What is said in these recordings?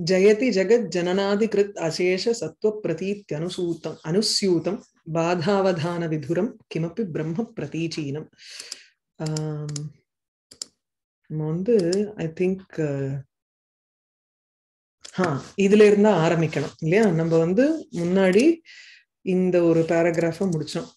जयति जगत् जननादिकृत् अशेष सत्व அனுசூத்தம் अनुस्यूतं बाधावधान विधुरं किमपि பிரம்ம பிரதீச்சீனம் நம்ம வந்து ஐ திங்க் ஹா இதுல இருந்தா ஆரம்பிக்கணும் இல்லையா நம்ம வந்து முன்னாடி இந்த ஒரு பேராகிராஃப முடிச்சோம்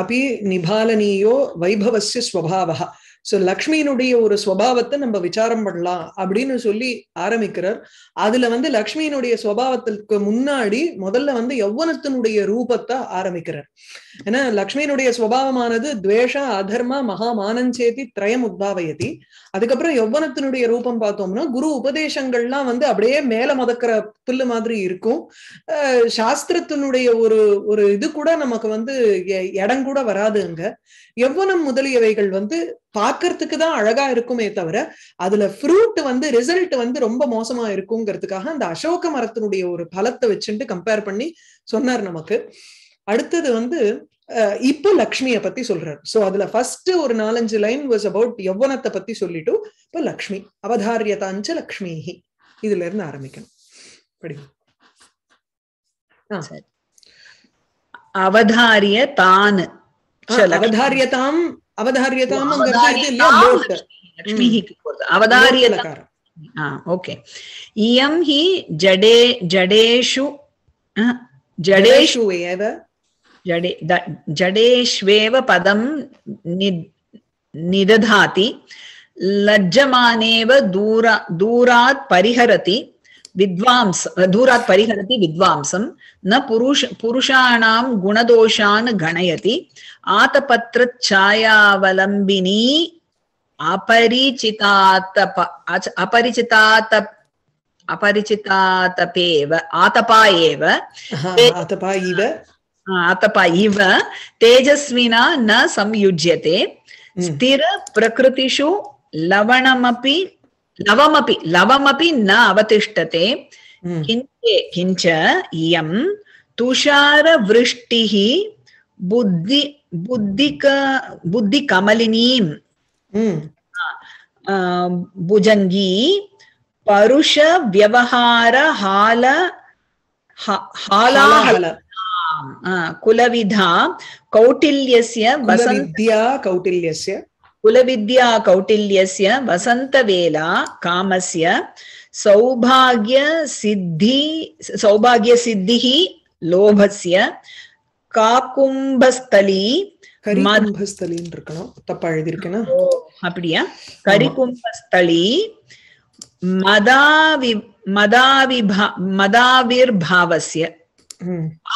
அப்படி நிபாலனீயோ வைபவசிய ஸ்வபாவகா சோ லக்ஷ்மியினுடைய ஒரு சுவாவத்தை நம்ம விசாரம் பண்ணலாம் அப்படின்னு சொல்லி ஆரம்பிக்கிறார் அதுல வந்து லக்ஷ்மியினுடைய சுவாவத்திற்கு முன்னாடி முதல்ல வந்து யௌவனத்தினுடைய ரூபத்தை ஆரம்பிக்கிறார் ஏன்னா லக்ஷ்மியினுடைய சுவாவமானது துவேஷ அதர்மா மானஞ்சேதி திரயம் உத்பாவயதி அதுக்கப்புறம் யௌவனத்தினுடைய ரூபம் பார்த்தோம்னா குரு உபதேசங்கள்லாம் வந்து அப்படியே மேல மதக்கிற புல்லு மாதிரி இருக்கும் சாஸ்திரத்தினுடைய ஒரு ஒரு இது கூட நமக்கு வந்து இடம் வராது அங்க எவ்வளவு முதலியவைகள் வந்து பார்க்கறதுக்கு தான் அழகா இருக்குமே தவிர அதுல ஃப்ரூட் வந்து ரிசல்ட் வந்து ரொம்ப மோசமா இருக்குங்கிறதுக்காக அந்த அசோக மரத்தினுடைய ஒரு பலத்தை வச்சுட்டு கம்பேர் பண்ணி சொன்னார் நமக்கு அடுத்தது வந்து இப்போ லக்ஷ்மிய பத்தி சொல்றாரு சோ அதுல ஃபர்ஸ்ட் ஒரு நாலஞ்சு லைன் வாஸ் அபவுட் யௌவனத்தை பத்தி சொல்லிட்டு இப்போ லக்ஷ்மி அவதாரியதாஞ்ச லக்ஷ்மிஹி இதுல இருந்து ஆரம்பிக்கணும் அவதாரிய தான் अवधार्यताम् लक्ष्मीः अवधार्यता ओके इयं हि जडे जडेषु जडेषु एव जडे जडेष्वेव पदं निदधाति लज्जमानेव दूरा दूरात् परिहरति வித்வாம்ஸ் தூராத் பரிகரதி வித்வாம்சம் ந புருஷ புருஷாணாம் குணதோஷான் கணயதி ஆத்தபத்திர சாயாவலம்பினி அபரிச்சிதாத்தப அபரிச்சிதாத்த அபரிச்சிதாத்தபேவ ஆத்தபா ஏவ ஆத்தபா இவ ஆத்தபா இவ தேஜஸ்வினா ந சம்யுஜ்யதே ஸ்திர பிரகிருதிஷு லவணமபி लवमपि लवमपि न अवतिष्ठते किञ्च किञ्च इयं तुषारवृष्टिः बुद्धि बुद्धि बुद्धिकमलिनीं भुजंगी पुरुषव्यवहारः हाला हाला हाला कुलविदा कौटिल्यस्य वसन्त्या कौटिल्यस्य குலவித்யா கௌட்டில்யஸ்ய வசந்தவேலா காமஸ்ய சௌபாகிய சித்தி சௌபாகிய சித்திஹி லோபஸ்ய காக்கும்பஸ்தலி கரிகும்பஸ்தலின்னு இருக்கணும் தப்பா எழுதிருக்கேனா அப்படியா கரிகும்பஸ்தலி மதாவி மதாவிர்பாவசிய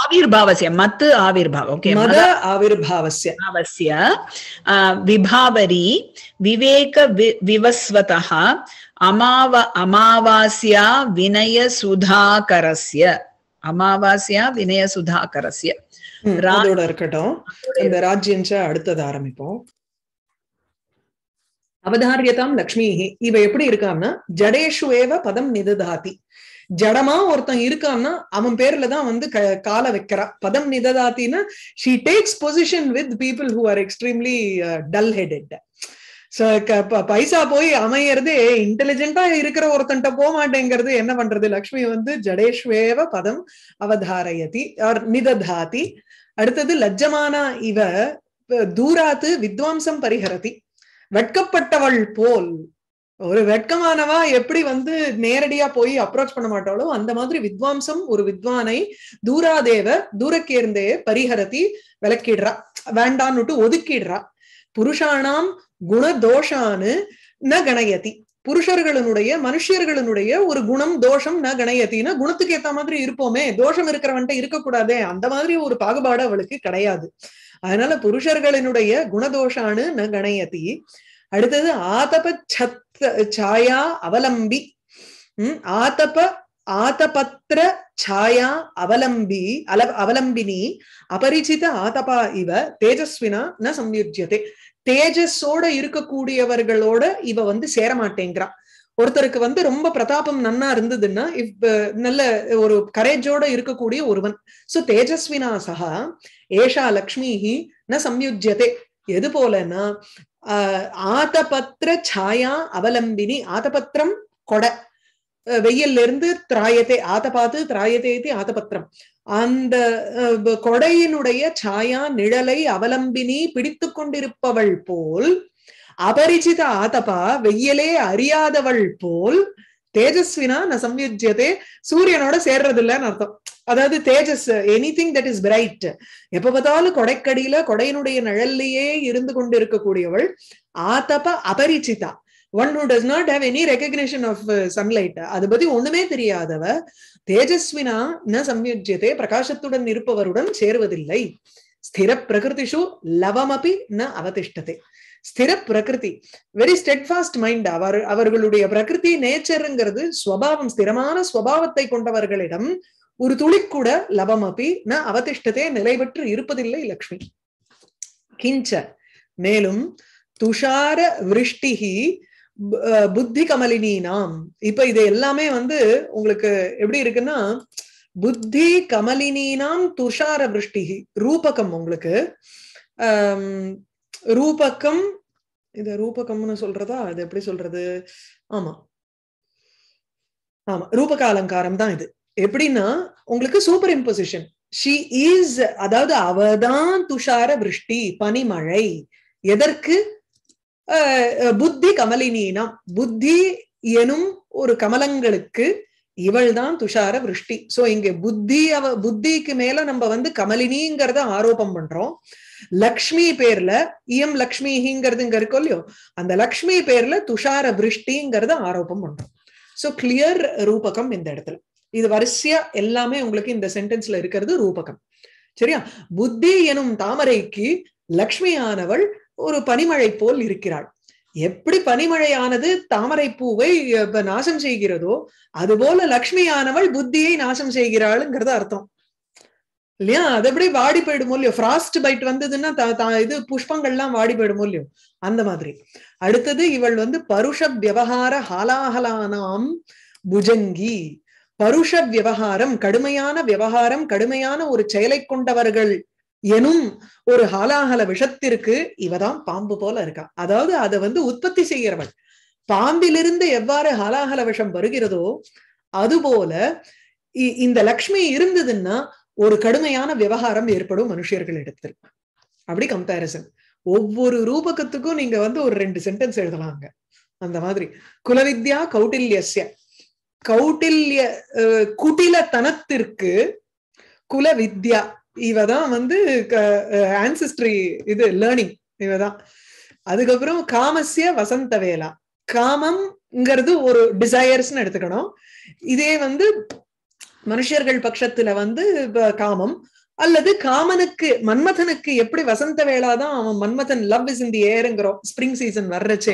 ஆவிர்भावस्य मत् आविर्भाव ओके आविर्भावस्य भावस्य विभावरी विवेक विवस्वतः अमाव अमावास्या विनयसुधाकरस्य அமாவாசியா வினய சுதாகரஸ்ய hmm, அதோட இருக்கட்டும் இந்த ராஜ்யஞ்ச அடுத்தது ஆரம்பிப்போம் அவதாரியதாம் லக்ஷ்மி இவ எப்படி இருக்காம்னா ஜடேஷு ஏவ பதம் நிததாதி ஜடமா ஒருத்தன் இருக்கான்னா அவன் பேர்ல தான் வந்து கால வைக்கிறா பதம் நிததாத்தின்னா she takes position with people who are extremely dull head பைசா போய் அமையறது இன்டெலிஜென்டா இருக்கிற ஒருத்தன்ட்ட போக மாட்டேங்கிறது என்ன பண்றது லக்ஷ்மி வந்து ஜடேஷ்வேவ பதம் அவதாரயதி ஆர் நிததாதி அடுத்தது லஜ்ஜமானா இவ தூராத்து வித்வாம்சம் பரிகரதி வெட்கப்பட்டவள் போல் ஒரு வெட்கமானவா எப்படி வந்து நேரடியா போய் அப்ரோச் பண்ண மாட்டாளோ அந்த மாதிரி வித்வாம்சம் ஒரு வித்வானை தூராதேவ தூரக்கேர்ந்தே பரிஹரத்தி விளக்கிடுறா வேண்டான்னுட்டு ஒதுக்கிடுறா புருஷானாம் குணதோஷான்னு ந கணயதி புருஷர்களுடைய மனுஷியர்களினுடைய ஒரு குணம் தோஷம் ந கணயத்தின்னா குணத்துக்கு ஏத்த மாதிரி இருப்போமே தோஷம் இருக்கிறவன்ட்ட இருக்கக்கூடாதே அந்த மாதிரி ஒரு பாகுபாடு அவளுக்கு கிடையாது அதனால புருஷர்களினுடைய குணதோஷான்னு ந கணயத்தி அடுத்தது ஆதப சத்த சாயா அவலம்பி உம் ஆதப ஆதபத்திர சாயா அவலம்பி அல அவலம்பினி அபரிச்சித ஆதபா இவ தேஜஸ்வினா ந சம்யுஜ்யதே தேஜஸோட இருக்கக்கூடியவர்களோட இவ வந்து சேரமாட்டேங்கிறா ஒருத்தருக்கு வந்து ரொம்ப பிரதாபம் நன்னா இருந்ததுன்னா இப் நல்ல ஒரு கரேஜோட இருக்கக்கூடிய ஒருவன் சோ தேஜஸ்வினா சகா ஏஷா லக்ஷ்மி ந சம்யுஜ்யதே எது போலன்னா ஆதபத்திர சாயா அவலம்பினி ஆதபத்திரம் கொடை வெயில்ல இருந்து திராயத்தை ஆதபாத்து திராயத்தை ஆதபத்திரம் அந்த கொடையினுடைய சாயா நிழலை அவலம்பினி பிடித்து கொண்டிருப்பவள் போல் அபரிச்சித ஆதபா வெயிலே அறியாதவள் போல் தேஜஸ்வினா நான் சம்யுஜ்யதே சூரியனோட சேர்றது இல்லைன்னு அர்த்தம் அதாவது தேஜஸ் any thing that is bright எப்ப பார்த்தாலும் கொடைக்கடியில கொடையினுடைய நிழல்லையே இருந்து கொண்டு இருக்கக்கூடியவள் ஆத்தப்ப அபரிச்சிதா one who does not have any recognition of sunlight அதை பத்தி ஒண்ணுமே தெரியாதவ தேஜஸ்வினா ந சம்யுஜ்யதே பிரகாசத்துடன் இருப்பவருடன் சேருவதில்லை ஸ்திர பிரகிருதிஷு லவமபி ந அவதிஷ்டத்தை ஸ்திர பிரகிருதி வெரி ஸ்டெட்ஃபாஸ்ட் மைண்ட் அவர் அவர்களுடைய பிரகிருதி நேச்சருங்கிறது ஸ்வபாவம் ஸ்திரமான ஸ்வபாவத்தை கொண்டவர்களிடம் ஒரு துளி கூட லபம் அப்பி ந அவதிஷ்டத்தே நிலைபெற்று இருப்பதில்லை லக்ஷ்மி கிஞ்ச மேலும் துஷார விருஷ்டிகி புத்தி கமலினி நாம் இப்ப இது எல்லாமே வந்து உங்களுக்கு எப்படி இருக்குன்னா புத்தி நாம் துஷார விருஷ்டிகி ரூபகம் உங்களுக்கு ரூபக்கம் இது ரூபகம்னு சொல்றதா அது எப்படி சொல்றது ஆமா ஆமா ரூபக அலங்காரம் தான் இது எப்படின்னா உங்களுக்கு சூப்பர் இம்போசிஷன் ஷி இஸ் அதாவது அவதான் துஷார விருஷ்டி பனிமழை எதற்கு புத்தி கமலினீனம் புத்தி எனும் ஒரு கமலங்களுக்கு இவள் தான் துஷார விருஷ்டி சோ இங்க புத்தி அவ புத்திக்கு மேல நம்ம வந்து கமலினிங்கிறத ஆரோபம் பண்றோம் லக்ஷ்மி பேர்ல இயம் லக்ஷ்மிங்கிறது இங்க இருக்கோ இல்லையோ அந்த லக்ஷ்மி பேர்ல துஷார விருஷ்டிங்கிறத ஆரோபம் பண்றோம் சோ கிளியர் ரூபகம் இந்த இடத்துல இது வரிசையா எல்லாமே உங்களுக்கு இந்த சென்டென்ஸ்ல இருக்கிறது ரூபகம் சரியா புத்தி எனும் தாமரைக்கு லக்ஷ்மியானவள் ஒரு பனிமழை போல் இருக்கிறாள் எப்படி பனிமழையானது தாமரை பூவை நாசம் செய்கிறதோ அதுபோல லக்ஷ்மியானவள் புத்தியை நாசம் செய்கிறாளுங்கிறது அர்த்தம் இல்லையா அது எப்படி வாடி போயிடும் இல்லையோ ஃப்ராஸ்ட் பைட் வந்ததுன்னா இது புஷ்பங்கள்லாம் வாடி போயிடும் இல்லையோ அந்த மாதிரி அடுத்தது இவள் வந்து பருஷ விவகார ஹலாஹலானாம் புஜங்கி பருஷ விவகாரம் கடுமையான விவகாரம் கடுமையான ஒரு செயலை கொண்டவர்கள் எனும் ஒரு ஹாலாகல விஷத்திற்கு இவதான் பாம்பு போல இருக்கா அதாவது அதை வந்து உற்பத்தி செய்கிறவள் பாம்பிலிருந்து எவ்வாறு ஹலாஹல விஷம் வருகிறதோ அதுபோல இந்த லக்ஷ்மி இருந்ததுன்னா ஒரு கடுமையான விவகாரம் ஏற்படும் மனுஷர்கள் இடத்தில் அப்படி கம்பேரிசன் ஒவ்வொரு ரூபகத்துக்கும் நீங்க வந்து ஒரு ரெண்டு சென்டென்ஸ் எழுதலாங்க அந்த மாதிரி குலவித்யா கௌட்டில்யசிய கௌட்டில்ய குட்டிலத்தனத்திற்கு குலவித்யா இவதான் வந்து ஆன்சிஸ்ட்ரி இது லேர்னிங் இவதான் அதுக்கப்புறம் காமசிய வசந்த வேலா காமம்ங்கிறது ஒரு டிசையர்ஸ்னு எடுத்துக்கணும் இதே வந்து மனுஷர்கள் பட்சத்துல வந்து காமம் அல்லது காமனுக்கு மன்மதனுக்கு எப்படி வசந்த வேளாதான் அவன் Manmathan love is in the ஏருங்கிறோம் ஸ்பிரிங் சீசன் வர்றச்சு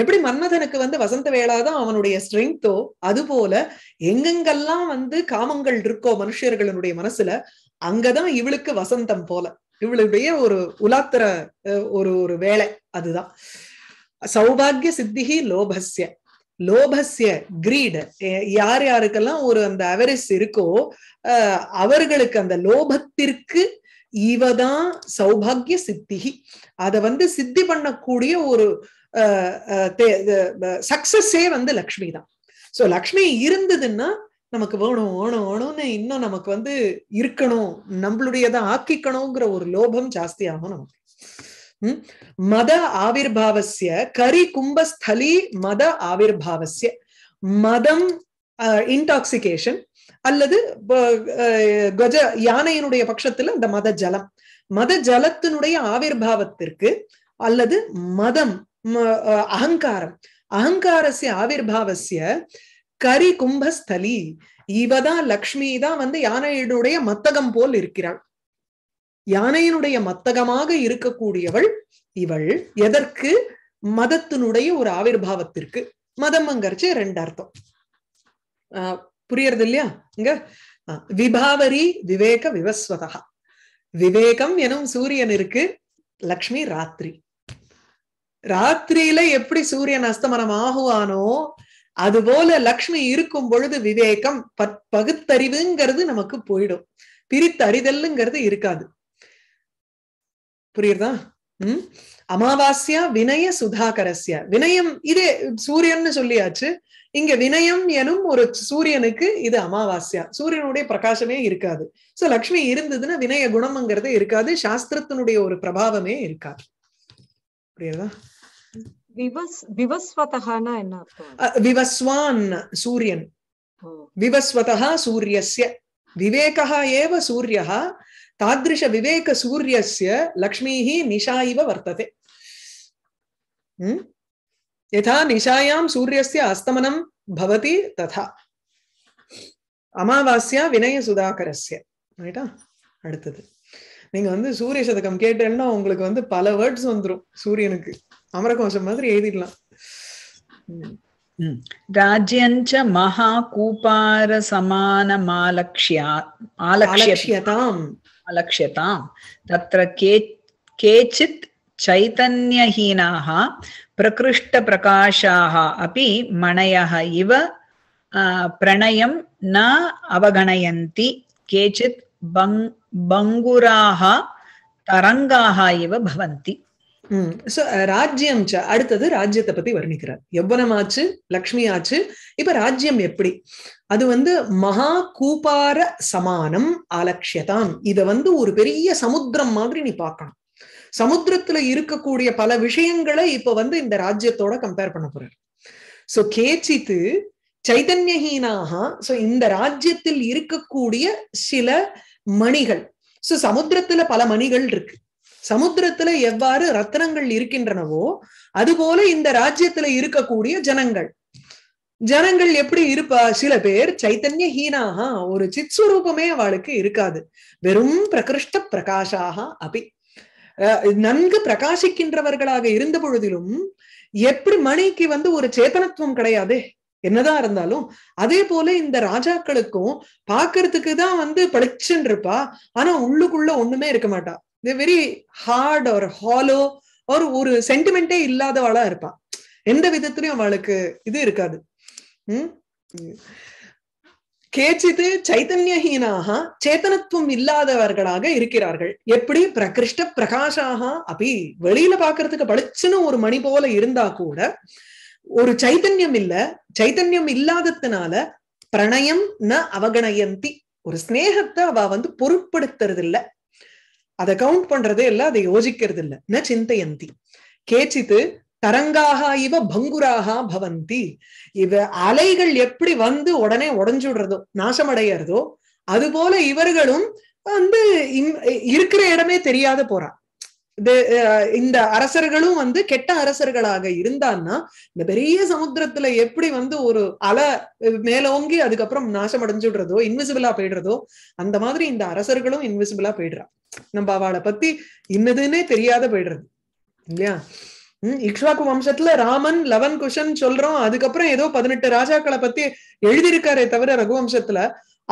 எப்படி மன்மதனுக்கு வந்து வசந்த வேளாதான் அவனுடைய ஸ்ட்ரென்த்தோ அது போல எங்கெங்கெல்லாம் வந்து காமங்கள் இருக்கோ மனுஷர்களுடைய மனசுல அங்கதான் இவளுக்கு வசந்தம் போல இவளுடைய ஒரு உலாத்திர ஒரு ஒரு வேலை அதுதான் சௌபாகிய சித்திகி லோபஸ்ய லோபஸ்ய கிரீடு யார் யாருக்கெல்லாம் ஒரு அந்த அவரஸ் இருக்கோ அவர்களுக்கு அந்த லோபத்திற்கு இவதான் சௌபாகிய சித்திகி அத வந்து சித்தி பண்ணக்கூடிய ஒரு சக்சஸே வந்து லக்ஷ்மி தான் சோ லக்ஷ்மி இருந்ததுன்னா நமக்கு வேணும் வேணும் வேணும்னு இன்னும் நமக்கு வந்து இருக்கணும் நம்மளுடையதான் ஆக்கிக்கணுங்கிற ஒரு லோபம் ஜாஸ்தி ஆகும் நமக்கு மத ஆவிர்பாவசிய கரி கும்பஸ்தலி மத ஆவிர்பாவசிய மதம் இன்டாக்சிகேஷன் அல்லது கஜ யானையினுடைய பட்சத்துல இந்த மத ஜலம் மத ஜலத்தினுடைய ஆவிர்வாவத்திற்கு அல்லது மதம் அகங்காரம் அகங்காரஸ்ய ஆவிர்வாவசிய கரி கும்பஸ்தலி இவதான் லக்ஷ்மி தான் வந்து யானையினுடைய மத்தகம் போல் இருக்கிறாள் யானையினுடைய மத்தகமாக இருக்கக்கூடியவள் இவள் எதற்கு மதத்தினுடைய ஒரு ஆவிர்வாவத்திற்கு அங்கரிச்சு ரெண்டு அர்த்தம் ஆஹ் புரியறது இல்லையா இங்க விபாவரி விவேக விவஸ்வதா விவேகம் எனும் சூரியன் இருக்கு லக்ஷ்மி ராத்திரி ராத்திரியில எப்படி சூரியன் அஸ்தமனம் ஆகுவானோ அது போல லக்ஷ்மி இருக்கும் பொழுது விவேகம் பகுத்தறிவுங்கிறது நமக்கு போயிடும் பிரித்தறிதல்ங்கிறது இருக்காது புரியுறதா உம் அமாவாஸ்யா வினய சுதாகரஸ்ய வினயம் இதே சூரியன்னு சொல்லியாச்சு இங்க வினயம் எனும் ஒரு சூரியனுக்கு இது அமாவாஸ்யா சூரியனுடைய பிரகாசமே இருக்காது சோ லக்ஷ்மி இருந்ததுன்னா வினய குணம்ங்கிறது இருக்காது சாஸ்திரத்தினுடைய ஒரு பிரபாவமே இருக்காது புரியுதா விவஸ்வான் சூரியன் விவஸ்வதா சூரியஸ்ய விவேகா ஏவ சூரியா தாதிருஷ விவேக சூரியசிய லக்ஷ்மீஹி நிஷா இவ வர்த்ததே யதா நிஷாயாம் சூரியசிய அஸ்தமனம் பவதி ததா அமாவாஸ்யா வினய சுதாகரஸ்ய ரைட்டா அடுத்தது நீங்க வந்து சூரிய சதகம் கேட்டேன்னா உங்களுக்கு வந்து பல வேர்ட்ஸ் வந்துடும் சூரியனுக்கு அமரகோஷம் மாதிரி எழுதிடலாம் ராஜ்யஞ்ச மகா கூபார சமான மாலக்ஷியா ஆலக்ஷியதாம் अलक्ष्यताम् तत्र के केचित् चैतन्यहीनाः प्रकृष्टप्रकाशाः अपि मणयः इव प्रणयं न अवगणयन्ति केचित् बङ् बङ्गुराः तरङ्गाः इव भवन्ति சோ ராஜ்யம் ச அடுத்தது ராஜ்யத்தை பத்தி வர்ணிக்கிறார் எவ்வளம் ஆச்சு லக்ஷ்மி ஆச்சு இப்ப ராஜ்யம் எப்படி அது வந்து மகா கூபார சமானம் அலட்சியதாம் இதை வந்து ஒரு பெரிய சமுத்திரம் மாதிரி நீ பார்க்கணும் சமுத்திரத்துல இருக்கக்கூடிய பல விஷயங்களை இப்ப வந்து இந்த ராஜ்யத்தோட கம்பேர் பண்ண போறாரு சோ கேச்சித்து சைதன்யஹீனாக சோ இந்த ராஜ்யத்தில் இருக்கக்கூடிய சில மணிகள் சோ சமுத்திரத்துல பல மணிகள் இருக்கு சமுத்திரத்துல எவ்வாறு ரத்தனங்கள் இருக்கின்றனவோ அதுபோல இந்த ராஜ்யத்துல இருக்கக்கூடிய ஜனங்கள் ஜனங்கள் எப்படி இருப்பா சில பேர் சைத்தன்ய ஹீனாக ஒரு சித்ஸ்வரூபமே அவளுக்கு இருக்காது வெறும் பிரகிருஷ்ட பிரகாஷாக அபி நன்கு பிரகாசிக்கின்றவர்களாக இருந்த பொழுதிலும் எப்படி மணிக்கு வந்து ஒரு சேத்தனத்துவம் கிடையாது என்னதான் இருந்தாலும் அதே போல இந்த ராஜாக்களுக்கும் பாக்குறதுக்கு தான் வந்து படிச்சுன்னு இருப்பா ஆனா உள்ளுக்குள்ள ஒண்ணுமே இருக்க மாட்டா வெரி ஹார்ட் ஒரு ஹாலோ ஒரு ஒரு சென்டிமெண்டே இல்லாதவளா இருப்பா எந்த விதத்திலையும் அவளுக்கு இது இருக்காது கேச்சிது சைத்தன்யஹீனாக சேத்தனத்துவம் இல்லாதவர்களாக இருக்கிறார்கள் எப்படி பிரகிருஷ்ட பிரகாஷாக அப்படி வெளியில பாக்குறதுக்கு பளிச்சுன்னு ஒரு மணி போல இருந்தா கூட ஒரு சைத்தன்யம் இல்ல சைத்தன்யம் இல்லாததுனால பிரணயம் ந அவகணயந்தி ஒரு ஸ்னேகத்தை அவ வந்து பொருட்படுத்துறது இல்ல அதை கவுண்ட் பண்றதே இல்ல அதை யோசிக்கிறது இல்ல ந சிந்தையந்தி கேச்சித்து தரங்காக இவ பங்குராக பவந்தி இவ அலைகள் எப்படி வந்து உடனே உடஞ்சுடுறதோ நாசமடையிறதோ அது போல இவர்களும் வந்து இருக்கிற இடமே தெரியாத போறா இந்த அரசர்களும் வந்து கெட்ட அரசர்களாக இருந்தான்னா இந்த பெரிய சமுத்திரத்துல எப்படி வந்து ஒரு அலை மேலோங்கி அதுக்கப்புறம் அடைஞ்சுடுறதோ இன்விசிபிளா போயிடுறதோ அந்த மாதிரி இந்த அரசர்களும் இன்விசிபிளா போயிடுறா நம்ம அவளை பத்தி இன்னதுன்னே தெரியாத போயிடுறது இல்லையா இக்ஷாக்கு வம்சத்துல ராமன் லவன் குஷன் சொல்றோம் அதுக்கப்புறம் ஏதோ பதினெட்டு ராஜாக்களை பத்தி எழுதியிருக்காரே தவிர ரகுவம்சத்துல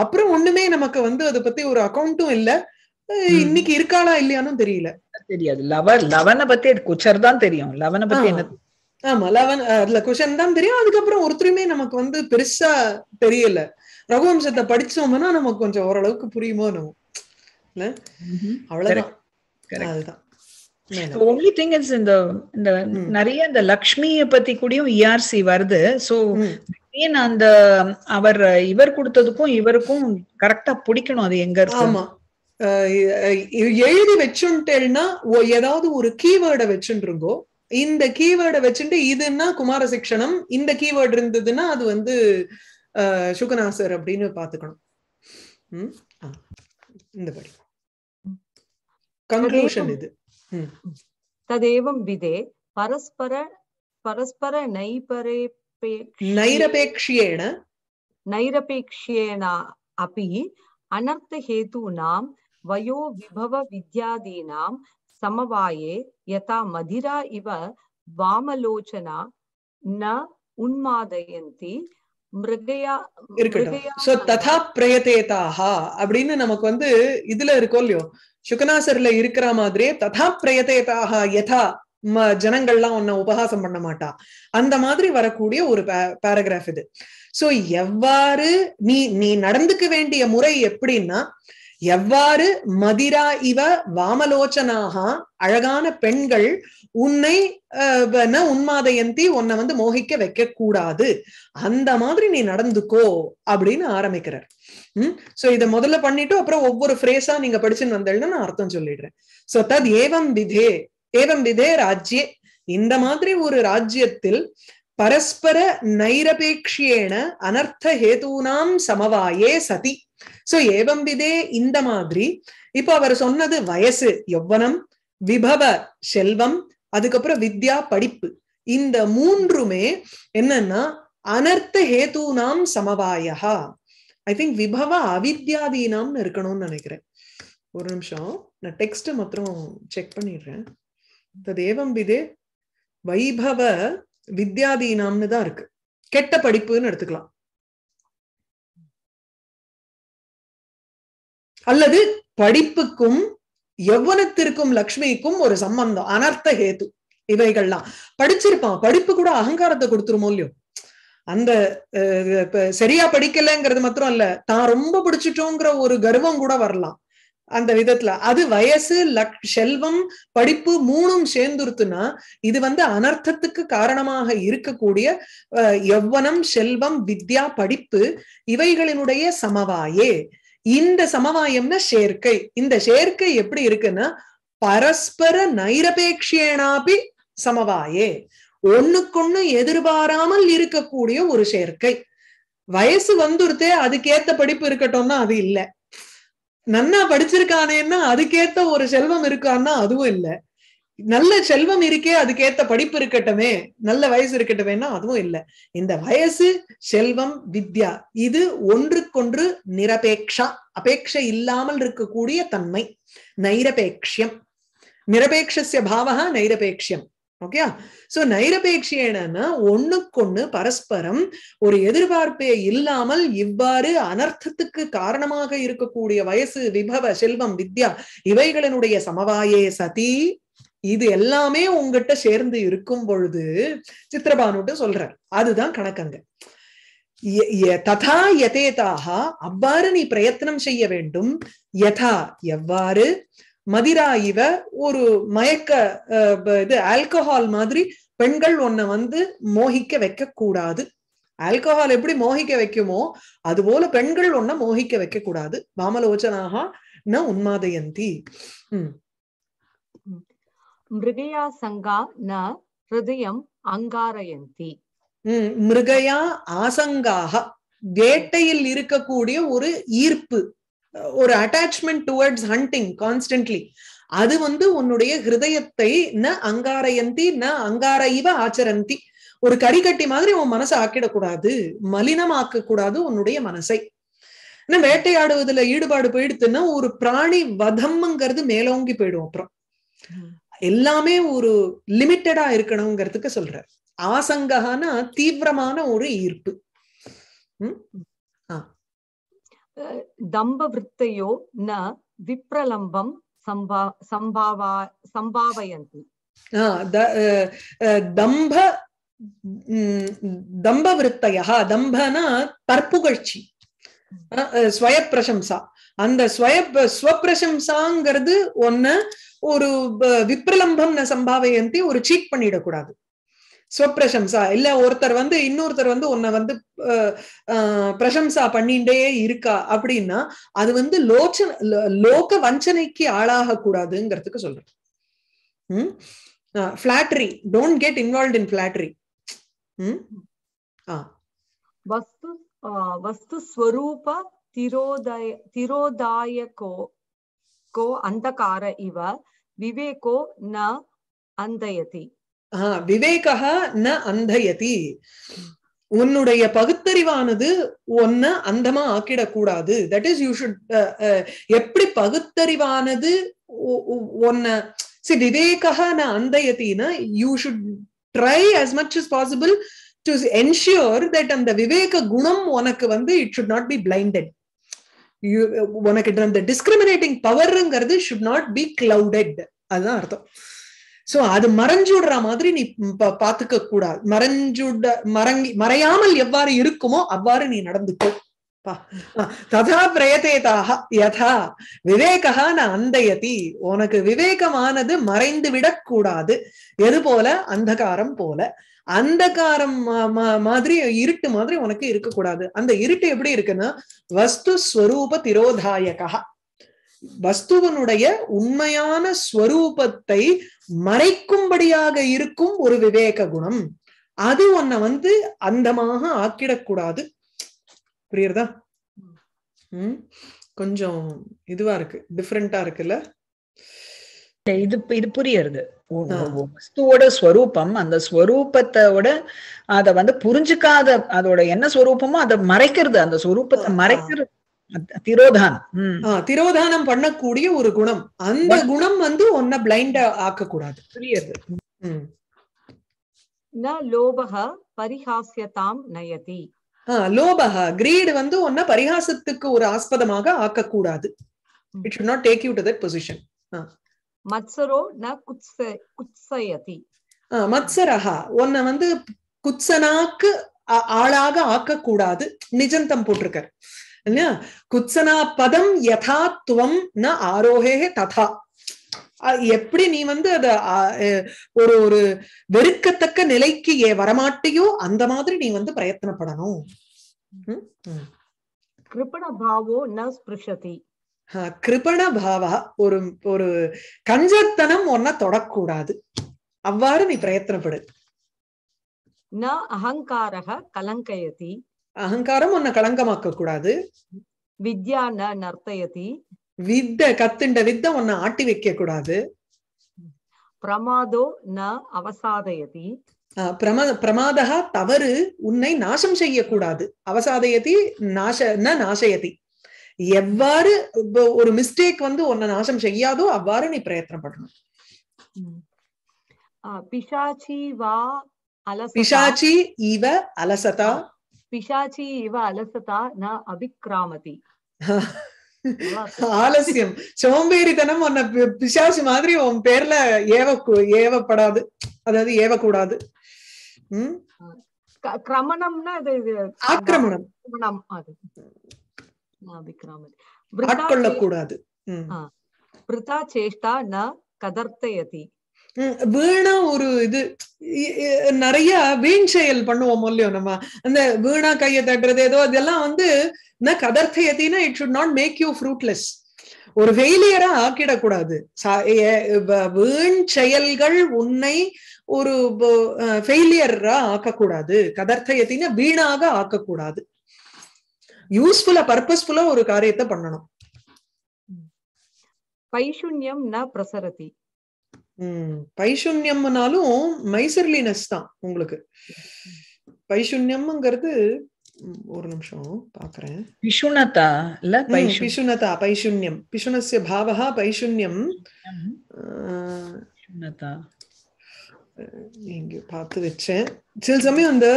அப்புறம் ஒண்ணுமே நமக்கு வந்து அதை பத்தி ஒரு அக்கௌண்ட்டும் இல்ல இன்னைக்கு இருக்காளா இல்லையானும் தெரியல தெரியாது லவன் லவனை பத்தி குச்சர் தான் தெரியும் லவனை பத்தி என்ன ஆமா லவன் அதுல குஷன் தான் தெரியும் அதுக்கப்புறம் ஒருத்தருமே நமக்கு வந்து பெருசா தெரியல ரகுவம்சத்தை படிச்சோம்னா நமக்கு கொஞ்சம் ஓரளவுக்கு புரியுமோ நம்ம அவ்வளவுதான் அதுதான் ஓன்லி திங் இஸ் இந்த இந்த நிறைய இந்த லக்ஷ்மியை பத்தி கூடயும் இஆர்சி e வருது சோ ஏன் அந்த அவர் இவர் கொடுத்ததுக்கும் இவருக்கும் கரெக்டா பிடிக்கணும் அது எங்க இருக்கு எழுதி வச்சுட்டேன்னா ஏதாவது ஒரு கீவேர்டை வச்சுருங்கோ இந்த கீவேர்டை வச்சுட்டு இதுன்னா குமார சிக்ஷணம் இந்த கீவேர்டு இருந்ததுன்னா அது வந்து சுகநாசர் அப்படின்னு பாத்துக்கணும் இந்த படி கன்க்ளூஷன் இது Hmm. तदेवं विदे परस्पर परस्पर नैरपेक्ष्येण नैरपेक्ष्येण अपि अनर्थहेतूनां वयोविभवविद्यादीनां समवाये यथा मधिरा इव वामलोचना न उन्मादयन्ति ததா பிரயத்தேதாக அப்படின்னு நமக்கு வந்து இதுல இருக்கோ இல்லையோ சுகநாசர்ல இருக்கிற மாதிரியே ததா பிரயத்தேதாக யதா ஜனங்கள்லாம் உன்னை உபகாசம் பண்ண மாட்டா அந்த மாதிரி வரக்கூடிய ஒரு பேராகிராஃப் இது சோ எவ்வாறு நீ நீ நடந்துக்க வேண்டிய முறை எப்படின்னா எவ்வாறு மதிரா இவ வாமலோச்சனாக அழகான பெண்கள் உன்னை உன்மாதயந்தி உன்னை வந்து மோகிக்க வைக்க கூடாது அந்த மாதிரி நீ நடந்துக்கோ அப்படின்னு ஆரம்பிக்கிறார் உம் சோ இதை முதல்ல பண்ணிட்டு அப்புறம் ஒவ்வொரு ஃப்ரேஸா நீங்க படிச்சுன்னு வந்தேன் நான் அர்த்தம் சொல்லிடுறேன் சோ தத் ஏவம் விதே ஏவம் விதே ராஜ்யே இந்த மாதிரி ஒரு ராஜ்யத்தில் பரஸ்பர நைரபேக்ஷியேன அனர்த்த ஹேதூனாம் சமவாயே சதி சோ ஏவம் விதே இந்த மாதிரி இப்ப அவர் சொன்னது வயசு யௌவனம் விபவ செல்வம் அதுக்கப்புறம் வித்யா படிப்பு இந்த மூன்றுமே என்னன்னா அனர்த்த ஹேதூனாம் சமவாயா ஐ திங்க் விபவ அவித்யாதீனாம்னு இருக்கணும்னு நினைக்கிறேன் ஒரு நிமிஷம் நான் டெக்ஸ்ட் மாத்திரம் செக் பண்ணிடுறேன் ததேவம் விதே வைபவ வித்யாதீனாம்னு தான் இருக்கு கெட்ட படிப்புன்னு எடுத்துக்கலாம் அல்லது படிப்புக்கும் எவ்வனத்திற்கும் லக்ஷ்மிக்கும் ஒரு சம்பந்தம் அனர்த்த ஹேத்து இவைகள்லாம் படிச்சிருப்பான் படிப்பு கூட அகங்காரத்தை கொடுத்துருமோ இல்லையோ அந்த சரியா படிக்கலங்கிறது மாத்திரம் அல்ல தான் ரொம்ப பிடிச்சிட்டோங்கிற ஒரு கர்வம் கூட வரலாம் அந்த விதத்துல அது வயசு லக் செல்வம் படிப்பு மூணும் சேர்ந்துருத்துனா இது வந்து அனர்த்தத்துக்கு காரணமாக இருக்கக்கூடிய எவ்வனம் செல்வம் வித்யா படிப்பு இவைகளினுடைய சமவாயே இந்த சமவாயம்னா சேர்க்கை இந்த சேர்க்கை எப்படி இருக்குன்னா பரஸ்பர நைரபேக்ஷேனாபி சமவாயே ஒண்ணுக்கொன்னு எதிர்பாராமல் இருக்கக்கூடிய ஒரு சேர்க்கை வயசு வந்துருத்தே அதுக்கேத்த படிப்பு இருக்கட்டும்னா அது இல்லை நன்னா படிச்சிருக்கானேன்னா அதுக்கேத்த ஒரு செல்வம் இருக்கான்னா அதுவும் இல்லை நல்ல செல்வம் இருக்கே அதுக்கேத்த படிப்பு இருக்கட்டுமே நல்ல வயசு இருக்கட்டமேனா அதுவும் இல்லை இந்த வயசு செல்வம் வித்யா இது ஒன்றுக்கொன்று நிரபேக்ஷா அபேட்சை இல்லாமல் இருக்கக்கூடிய தன்மை நைரபேக்ஷியம் நிரபேக்ஷ பாவகா நைரபேக்ஷியம் ஓகே சோ நைரபேட்சி என்னன்னா ஒண்ணுக்கொண்ணு பரஸ்பரம் ஒரு எதிர்பார்ப்பே இல்லாமல் இவ்வாறு அனர்த்தத்துக்கு காரணமாக இருக்கக்கூடிய வயசு விபவ செல்வம் வித்யா இவைகளினுடைய சமவாயே சதி இது எல்லாமே உங்ககிட்ட சேர்ந்து இருக்கும் பொழுது சித்திரபானுட்டு சொல்ற அதுதான் கணக்கங்க ததா யதேதாக அவ்வாறு நீ பிரயத்தனம் செய்ய வேண்டும் யதா எவ்வாறு மதிரா இவ ஒரு மயக்க இது ஆல்கஹால் மாதிரி பெண்கள் உன்னை வந்து மோகிக்க வைக்க கூடாது ஆல்கஹால் எப்படி மோகிக்க வைக்குமோ அது போல பெண்கள் உன்னை மோகிக்க வைக்க கூடாது வாமலோச்சனாக ந உன்மாதயந்தி உம் மிருகயா சங்கா ந ஹிருதயம் அங்காரயந்தி மிருகயா ஆசங்காக வேட்டையில் இருக்கக்கூடிய ஒரு ஈர்ப்பு ஒரு அட்டாச்மெண்ட் டுவர்ட்ஸ் ஹண்டிங் கான்ஸ்டன்ட்லி அது வந்து உன்னுடைய ஹிருதயத்தை ந அங்காரயந்தி ந அங்காரைவ ஆச்சரந்தி ஒரு கரிக்கட்டி மாதிரி உன் மனசை ஆக்கிடக்கூடாது மலினமாக்க கூடாது உன்னுடைய மனசை இன்னும் வேட்டையாடுவதுல ஈடுபாடு போயிடுத்துன்னா ஒரு பிராணி வதம்ங்கிறது மேலோங்கி போயிடும் அப்புறம் எல்லாமே ஒரு லிமிட்டடா இருக்கணுங்கிறதுக்கு சொல்றார் ஆசங்ககனா தீவிரமான ஒரு ஈர்ப்பு தம்ப விற்த்தையோ ந விப்ரலம்பம் சம்பா சம்பாவா சம்பாவயந்தி தம்ப தம்ப விற்த்தையா தம்பனா தற்புகழ்ச்சி ஸ்வய பிரசம்சா அந்த ஸ்வய ஸ்வபிரசம்சாங்கிறது ஒன்ன ஒரு விப்ரலம்பம் ந சம்பாவையந்தி ஒரு சீட் பண்ணிடக்கூடாது ஸ்வப்பிரசம்சா இல்ல ஒருத்தர் வந்து இன்னொருத்தர் வந்து உன்னை வந்து பிரசம்சா பண்ணிட்டே இருக்கா அப்படின்னா அது வந்து லோச்சன லோக வஞ்சனைக்கு ஆளாக கூடாதுங்கிறதுக்கு சொல்றேன் flattery don't get involve in flattery வஸ்து வஸ்து ஸ்வரூப திரோதய திரோதாயகோ को அந்தகார இவ விவேகோ அந்தயதி விவேகா ந அந்தயதி உன்னுடைய பகுத்தறிவானது ஒன்ன அந்தமா ஆக்கிடக்கூடாது தட் இஸ் யூ ஷுட் எப்படி பகுத்தறிவானது ஒன்ன சி விவேகா ந அந்தயத்தினா you should try as much is possible to ensure that அந்த விவேக குணம் உனக்கு வந்து it should not be blinded உனக்கு அந்த டிஸ்கிரிமினேட்டிங் பவருங்கிறது ஷுட் நாட் பி கிளவுடெட் அதுதான் அர்த்தம் சோ அது மறைஞ்சுடுற மாதிரி நீ பாத்துக்க கூடாது மறைஞ்சுட மறங்கி மறையாமல் எவ்வாறு இருக்குமோ அவ்வாறு நீ நடந்துக்கோ ததா பிரயத்தேதாக யதா விவேகா ந அந்தயதி உனக்கு விவேகமானது மறைந்து விடக்கூடாது எது போல அந்தகாரம் போல அந்தகாரம் மாதிரி இருட்டு மாதிரி உனக்கு இருக்கக்கூடாது அந்த இருட்டு எப்படி இருக்குன்னா வஸ்து ஸ்வரூப திரோதாயகா வஸ்துவனுடைய உண்மையான ஸ்வரூபத்தை மறைக்கும்படியாக இருக்கும் ஒரு விவேக குணம் அது உன்னை வந்து அந்தமாக ஆக்கிடக்கூடாது புரியுறதா ம் கொஞ்சம் இதுவா இருக்கு டிஃப்ரெண்டா இருக்குல்ல இது இது புரியுறது வஸ்துவோட ஸ்வரூபம் அந்த ஸ்வரூபத்தோட அத வந்து புரிஞ்சுக்காத அதோட என்ன ஸ்வரூபமோ அதை மறைக்கிறது அந்த ஸ்வரூபத்தை மறைக்கிறது திரோதானம் திரோதானம் பண்ணக்கூடிய ஒரு குணம் அந்த குணம் வந்து ஒன்ன பிளைண்ட ஆக்க கூடாது புரியுது லோபக பரிஹாசியதாம் நயதி லோபஹா கிரீடு வந்து ஒன்ன பரிகாசத்துக்கு ஒரு ஆஸ்பதமாக ஆக்கக்கூடாது it should not take you to that position மத்சரோ ந குத்ஸ குத்ஸயதி மத்சரஹா ஒன்ன வந்து குத்சனாக்கு ஆளாக ஆக்கக்கூடாது நிஜந்தம் போட்டிருக்கார் இல்லையா குத்சனா பதம் யதாத்துவம் ந ஆரோகே ததா எப்படி நீ வந்து அத ஒரு ஒரு வெறுக்கத்தக்க நிலைக்கு ஏ வரமாட்டியோ அந்த மாதிரி நீ வந்து பிரயத்தனப்படணும் கிருபண பாவா ஒரு ஒரு கஞ்சத்தனம் ஒன்ன தொடக்கூடாது அவ்வாறு நீ பிரயத்தனப்படு ந அகங்காரக கலங்கயதி அகங்காரம் உன்னை கலங்கமாக்க கூடாது வித்யா ந நர்த்தயதி வித்த கத்துண்ட வித்த உன்னை ஆட்டி வைக்க கூடாது பிரமாதோ ந அவசாதயதி பிரமா பிரமாதா தவறு உன்னை நாசம் செய்யக்கூடாது அவசாதயதி நாச ந நாசயதி எவ்வாறு ஒரு மிஸ்டேக் வந்து உன்னை நாசம் செய்யாதோ அவ்வாறு நீ பிரயத்தனம் பண்ணணும் பிசாச்சி வா பிசாச்சி இவ அலசதா பிசாச்சி இவ அலசதா ந அபிக்ராமதி ஆலசியம் சோம்பேறித்தனம் உன்னை பிசாசு மாதிரி உன் பேர்ல ஏவ ஏவப்படாது அதாவது ஏவக்கூடாது உம் கிரமணம்னா இது ஆக்கிரமணம் கூடாது சேஷ்டா ந கதர்த்தயதி வீணா ஒரு இது நிறைய வீண் செயல் பண்ணுவோம் இல்லையோ நம்ம அந்த வீணா கையை தட்டுறது ஏதோ அதெல்லாம் வந்து ந கதர்த்தையத்தினா it should not make you fruitless ஒரு ஃபெயிலியரா ஆக்கிடக்கூடாது வீண் செயல்கள் உன்னை ஒரு ஃபெயிலியரா ஆக்கக்கூடாது கதர்த்தையத்தின வீணாக ஆக்கக்கூடாது யூஸ்ஃபுல்லா பர்பஸ்ஃபுல்லா ஒரு காரியத்தை பண்ணணும் பைஷுன்யம் ந பிரசரதி பைஷுன்யம்னாலும் மைசர்லினஸ் தான் உங்களுக்கு பைஷுன்யம்ங்கிறது ஒரு நிமிஷம் பாக்குறேன் பிஷுனதா இல்ல பிஷுனதா பைஷுன்யம் பிஷுனஸ்ய பாவா பைஷுன்யம் பார்த்து வச்சேன் சில சமயம் அந்த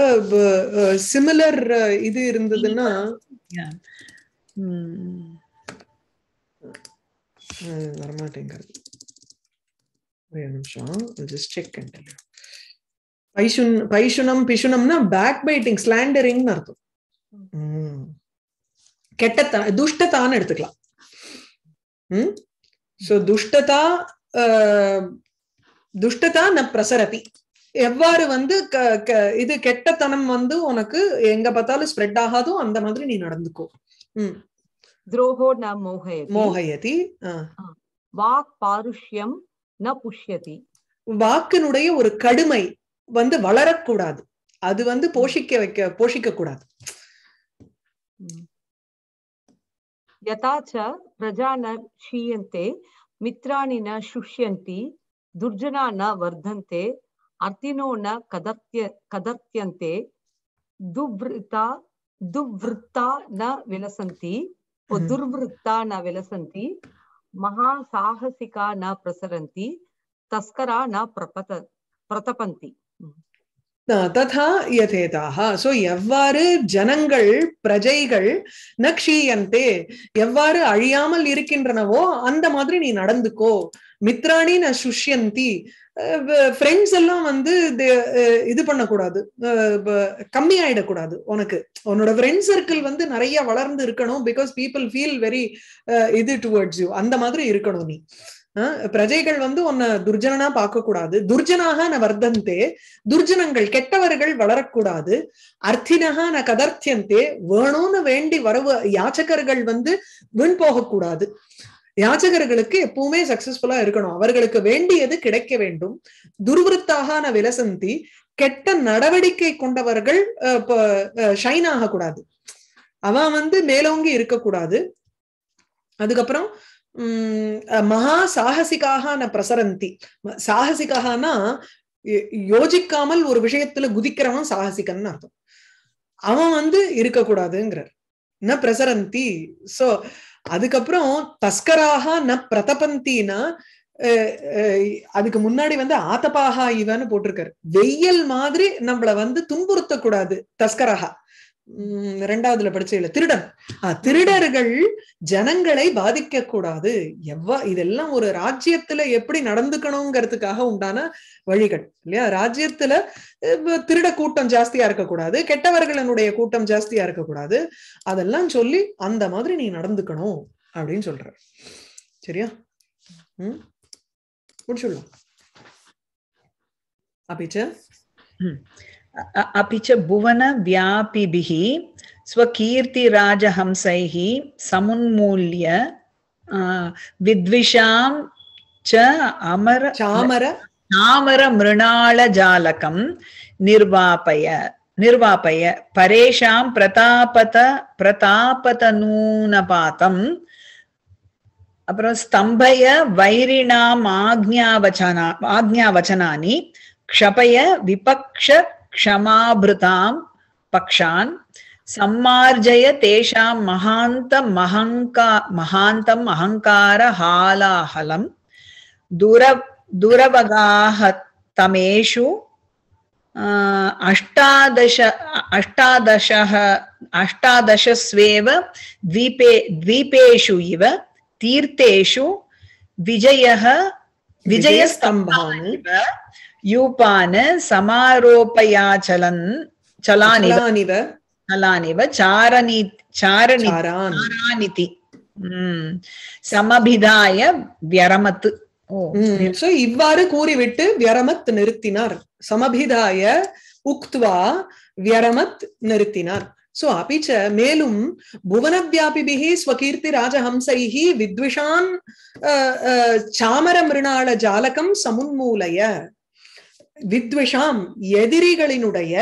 சிமிலர் இது இருந்ததுன்னா வரமாட்டேங்கிறது ஒரே நிமிஷம் ஜஸ்ட் செக் பண்ணிட்டு பைசுன் பைசுனம் பிசுனம்னா பேக் பைட்டிங் ஸ்லாண்டரிங் அர்த்தம் கெட்டத்தான் துஷ்டதான்னு எடுத்துக்கலாம் ம் ஸோ துஷ்டதா துஷ்டதா ந பிரசரதி எவ்வாறு வந்து இது கெட்டத்தனம் வந்து உனக்கு எங்க பார்த்தாலும் ஸ்ப்ரெட் ஆகாதோ அந்த மாதிரி நீ நடந்துக்கோ ம் துரோகோ ந மோகயதி வாக் பாருஷ்யம் ந புஷ்யதி வாக்கினுடைய ஒரு கடுமை வந்து வளரக்கூடாது அது வந்து போஷிக்க வைக்க போஷிக்க கூடாது யதாச்ச ஷீயந்தே மித்ராணி ந சுஷ்யந்தி துர்ஜனா ந வர்தந்தே அர்த்தினோ ந கதர்த்திய கதர்த்தியந்தே துவ்ருதா துவ்ருத்தா ந விலசந்தி துர்விருத்தா ந விலசந்தி மகா சாகசிகா ந பிரசரந்தி தஸ்கரா ந பிரபத பிரதபந்தி ததா யதேதாக சோ எவ்வாறு ஜனங்கள் பிரஜைகள் நக்ஷீயந்தே எவ்வாறு அழியாமல் இருக்கின்றனவோ அந்த மாதிரி நீ நடந்துக்கோ மித்ராணி ந சுஷ்யந்தி ஃப்ரெண்ட்ஸ் எல்லாம் வந்து இது பண்ணக்கூடாது கம்மி ஆயிடக்கூடாது உனக்கு உன்னோட ஃப்ரெண்ட் சர்க்கிள் வந்து நிறைய வளர்ந்து இருக்கணும் பிகாஸ் பீப்புள் ஃபீல் வெரி இது டுவர்ட்ஸ் யூ அந்த மாதிரி இருக்கணும் நீ பிரஜைகள் வந்து உன்னை துர்ஜனனா பார்க்க கூடாது துர்ஜனாக ந வர்த்தந்தே துர்ஜனங்கள் கெட்டவர்கள் வளரக்கூடாது அர்த்தினகா ந கதர்த்தியந்தே வேணும்னு வேண்டி வரவு யாச்சகர்கள் வந்து வீண் போகக்கூடாது யாச்சகர்களுக்கு எப்பவுமே சக்சஸ்ஃபுல்லா இருக்கணும் அவர்களுக்கு வேண்டியது கிடைக்க வேண்டும் துர்வருத்தாக விலசந்தி கெட்ட நடவடிக்கை கொண்டவர்கள் ஷைன் ஆகக்கூடாது அவன் வந்து மேலோங்கி இருக்கக்கூடாது அதுக்கப்புறம் மகா சாகசிக்காக ந பிரசரந்தி சாகசிக்காகனா யோசிக்காமல் ஒரு விஷயத்துல குதிக்கிறவன் சாகசிகன்னு அர்த்தம் அவன் வந்து இருக்கக்கூடாதுங்கிறார் என்ன பிரசரந்தி சோ அதுக்கப்புறம் தஸ்கராக ந பிரதபந்தினா அதுக்கு முன்னாடி வந்து ஆத்தபாகா இவன்னு போட்டிருக்காரு வெயில் மாதிரி நம்மள வந்து துன்புறுத்த கூடாது தஸ்கராக ரெண்டாவதுல படிச்சதுல திருடன் திருடர்கள் ஜனங்களை பாதிக்க கூடாது எவ்வா இதெல்லாம் ஒரு ராஜ்யத்துல எப்படி நடந்துக்கணுங்கிறதுக்காக உண்டான வழிகள் இல்லையா ராஜ்யத்துல திருட கூட்டம் ஜாஸ்தியா இருக்கக்கூடாது கெட்டவர்களுடைய கூட்டம் ஜாஸ்தியா இருக்கக்கூடாது அதெல்லாம் சொல்லி அந்த மாதிரி நீ நடந்துக்கணும் அப்படின்னு சொல்ற சரியா உம் முடிச்சுடலாம் அபிச்ச अपि च भुवनव्यापिभिः स्वकीर्तिराजहंसैः समुन्मूल्य विद्विषां च अमर चामर चामरमृणालजालकं निर्वापय निर्वापय परेषां प्रतापत प्रतापतनूनपातम् அப்புறம் ஸ்தம்பய வைரிணாம் ஆக்ஞாவச்சனா ஆக்ஞாவச்சனானி க்ஷபய விபக்ஷ क्षमाभृतां पक्षान् सम्मार्जय तेषां महान्तमहङ्का महान्तम् अहङ्कारहालाहलं दुर दुरवगाहतमेषु अष्टादश अष्टादशः अष्टादशस्वेव द्वीपे द्वीपेषु इव तीर्थेषु विजयः विजयस्तम्भान् யூபான சமாரோபயாச்சலன் சலானிவ சலானிவ சாரணி சாரணி சாரானிதி சமபிதாய வியரமத்து சோ இவ்வாறு கூறிவிட்டு வியரமத் நிறுத்தினார் சமபிதாய உக்துவா வியரமத் நிறுத்தினார் சோ அபிச்ச மேலும் புவன புவனவியாபிபிகி ஸ்வகீர்த்தி ராஜஹம்சைஹி வித்விஷான் சாமர மிருணாள ஜாலகம் சமுன்மூலைய வித்வஷாம் எதிரிகளினுடைய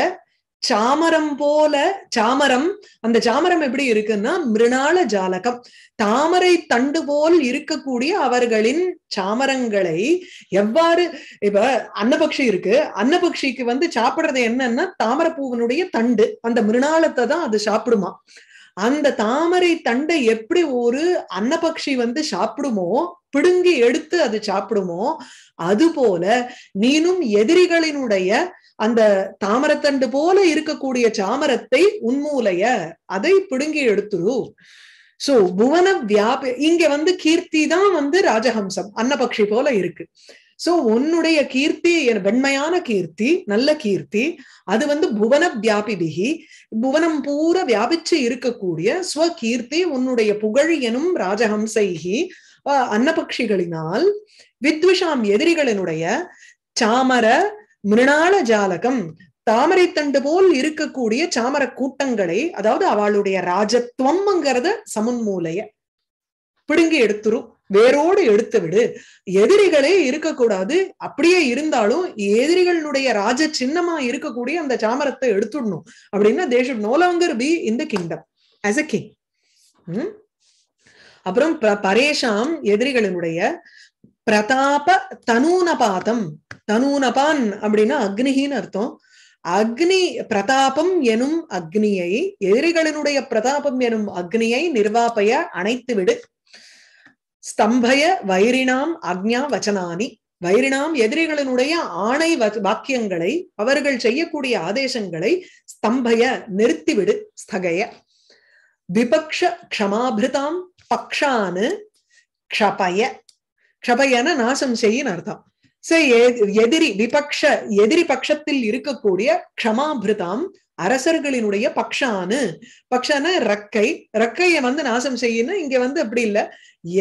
சாமரம் போல சாமரம் அந்த சாமரம் எப்படி இருக்குன்னா மிருணால ஜாலகம் தாமரை தண்டு போல் இருக்கக்கூடிய அவர்களின் சாமரங்களை எவ்வாறு இப்ப அன்னபக்ஷி இருக்கு அன்னபக்ஷிக்கு வந்து சாப்பிடுறது என்னன்னா தாமரப்பூவனுடைய தண்டு அந்த மிருணாலத்தை தான் அது சாப்பிடுமா அந்த தாமரை தண்டை எப்படி ஒரு அன்னபக்ஷி வந்து சாப்பிடுமோ பிடுங்கி எடுத்து அது சாப்பிடுமோ அது போல நீனும் எதிரிகளினுடைய அந்த தாமரத்தண்டு போல இருக்கக்கூடிய சாமரத்தை உன்மூலைய அதை பிடுங்கி எடுத்துரு சோ புவன வியாப இங்க வந்து கீர்த்தி தான் வந்து ராஜஹம்சம் அன்னபக்ஷி போல இருக்கு சோ உன்னுடைய கீர்த்தி வெண்மையான கீர்த்தி நல்ல கீர்த்தி அது வந்து புவன வியாபிபிகி புவனம் பூரா வியாபிச்சு இருக்கக்கூடிய ஸ்வ கீர்த்தி உன்னுடைய புகழ் எனும் ராஜஹம்சைகி அன்னபக்ஷிகளினால் வித்விஷாம் எதிரிகளினுடைய சாமர மிருணாள ஜாலகம் தாமரை தண்டு போல் இருக்கக்கூடிய சாமர கூட்டங்களை அதாவது அவளுடைய ராஜத்துவம்ங்கிறத சமுன்மூலைய பிடுங்கி எடுத்துரும் வேரோடு எடுத்து விடு எதிரிகளே இருக்கக்கூடாது அப்படியே இருந்தாலும் எதிரிகளுடைய ராஜ சின்னமா இருக்கக்கூடிய அந்த சாமரத்தை எடுத்துடணும் அப்படின்னா they should no longer be in the kingdom as a king அப்புறம் பரேஷாம் எதிரிகளினுடைய பிரதாப தனூனபாதம் தனூனபான் அப்படின்னா அக்னிகின்னு அர்த்தம் அக்னி பிரதாபம் எனும் அக்னியை எதிரிகளினுடைய பிரதாபம் எனும் அக்னியை நிர்வாபைய அணைத்து விடு ஸ்தம்பய வைரினாம் அக்ஞா வச்சனானி வைரினாம் எதிரிகளினுடைய ஆணை வாக்கியங்களை அவர்கள் செய்யக்கூடிய ஆதேசங்களை ஸ்தம்பய நிறுத்திவிடு ஸ்தகைய விபக்ஷ க்ஷமாபிருதாம் பக்ஷானு க்ஷபய க்ஷபயன நாசம் செய்யின் அர்த்தம் எதிரி விபக்ஷ எதிரி பட்சத்தில் இருக்கக்கூடிய க்ஷமாபிருதாம் அரசர்களினுடைய பக்ஷானு பக்ஷான ரக்கை ரக்கையை வந்து நாசம் செய்யணும் இங்க வந்து அப்படி இல்ல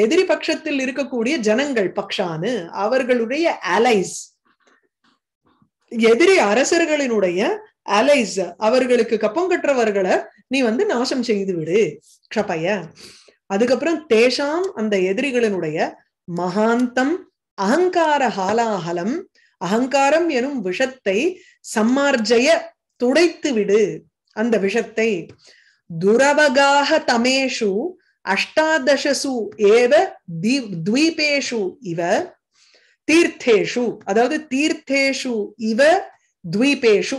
எதிரி பட்சத்தில் இருக்கக்கூடிய ஜனங்கள் பக்ஷானு அவர்களுடைய அலைஸ் எதிரி அரசர்களினுடைய அலைஸ் அவர்களுக்கு கப்பம் கற்றவர்களை நீ வந்து நாசம் செய்து விடு கஷப்பைய அதுக்கப்புறம் தேஷாம் அந்த எதிரிகளினுடைய மகாந்தம் அகங்கார ஹாலாஹலம் அகங்காரம் எனும் விஷத்தை சம்மார்ஜய துடைத்து விடு அந்த விஷத்தை துரவகாக தமேஷு அஷ்டாதசு ஏவ தீபேஷு இவ தீர்த்தேஷு அதாவது தீர்த்தேஷு இவ துவீபேஷு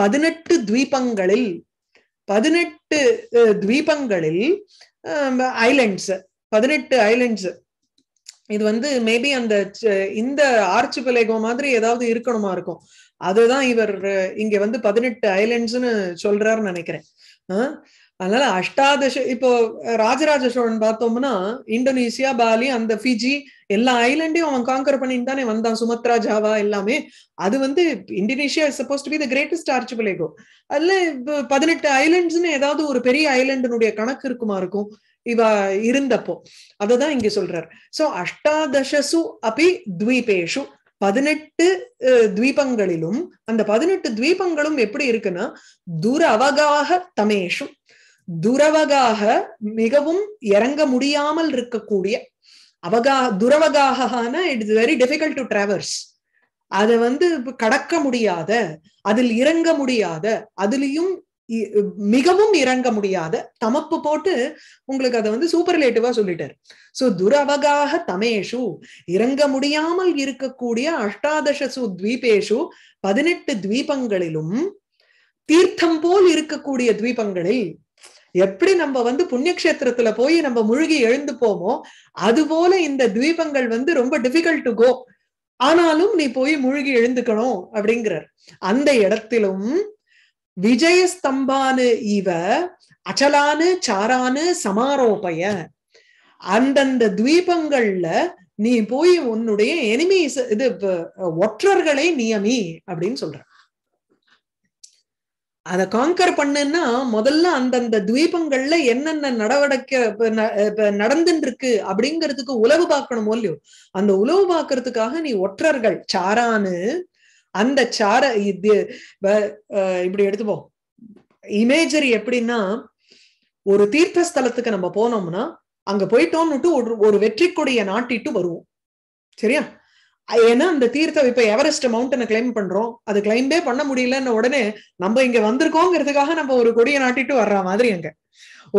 பதினெட்டு துவீபங்களில் பதினெட்டு துவீபங்களில் ஐலண்ட்ஸ் பதினெட்டு ஐலண்ட்ஸ் இது வந்து மேபி அந்த இந்த ஆர்ச்சி பிளேகோ மாதிரி ஏதாவது இருக்கணுமா இருக்கும் அதுதான் இவர் இங்க வந்து பதினெட்டு ஐலண்ட்ஸ்னு சொல்றாருன்னு நினைக்கிறேன் அதனால அஷ்டாதச இப்போ ராஜராஜ சோழன் பார்த்தோம்னா இந்தோனேசியா பாலி அந்த ஃபிஜி எல்லா ஐலண்டையும் அவன் காங்கர் பண்ணிட்டு தானே வந்தான் சுமத்ரா ஜாவா எல்லாமே அது வந்து Indonesia suppose to be the greatest archipelago அதுல பதினெட்டு ஐலண்ட்ஸ்னு ஏதாவது ஒரு பெரிய ஐலண்டினுடைய கணக்கு இருக்குமா இருக்கும் இவ இருந்தப்போ அததான் இங்க சொல்றார் சோ அஷ்டாதசு அப்பி துவீபேஷு பதினெட்டு துவீபங்களிலும் அந்த பதினெட்டு துவீபங்களும் எப்படி இருக்குன்னா துரவகாக தமேஷும் துரவகாக மிகவும் இறங்க முடியாமல் இருக்கக்கூடிய அவகா துரவகாகனா it's very difficult to travels அதை வந்து கடக்க முடியாத அதில் இறங்க முடியாத அதுலயும் மிகவும் இறங்க முடியாத தமப்பு போட்டு உங்களுக்கு அதை வந்து சூப்பர்லேட்டிவா சொல்லிட்டாரு சோ துரவகாக தமேஷு இறங்க முடியாமல் இருக்கக்கூடிய அஷ்டாதசு துவீபேஷு பதினெட்டு துவீபங்களிலும் தீர்த்தம் போல் இருக்கக்கூடிய துவீபங்களில் எப்படி நம்ம வந்து புண்ணியக்ஷேத்திரத்துல போய் நம்ம முழுகி எழுந்து போமோ அது போல இந்த துவீபங்கள் வந்து ரொம்ப டிஃபிகல்ட் டு கோ ஆனாலும் நீ போய் முழுகி எழுந்துக்கணும் அப்படிங்கிறார் அந்த இடத்திலும் விஜயஸ்தம்பானு இவ அச்சலானு சாரானு சமாரோபய அந்தந்த துவீபங்கள்ல நீ போய் உன்னுடைய எனிமீஸ் இது ஒற்றர்களை நியமி அப்படின்னு சொல்ற அதை காங்கர் பண்ணுன்னா முதல்ல அந்தந்த துவீபங்கள்ல என்னென்ன நடவடிக்கை நடந்துட்டு இருக்கு அப்படிங்கிறதுக்கு உளவு பார்க்கணுமோ இல்லையோ அந்த உளவு பார்க்கறதுக்காக நீ ஒற்றர்கள் சாரானு அந்த சார இது இப்படி எடுத்துப்போம் இமேஜரி எப்படின்னா ஒரு தீர்த்த ஸ்தலத்துக்கு நம்ம போனோம்னா அங்க போயிட்டோம்னுட்டு ஒரு ஒரு வெற்றி கொடியை நாட்டிட்டு வருவோம் சரியா ஏன்னா அந்த தீர்த்தம் இப்ப எவரெஸ்ட் மவுண்டனை கிளைம் பண்றோம் அது கிளைம்பே பண்ண முடியலன்னு உடனே நம்ம இங்க வந்திருக்கோங்கிறதுக்காக நம்ம ஒரு கொடியை நாட்டிட்டு வர்ற மாதிரி அங்க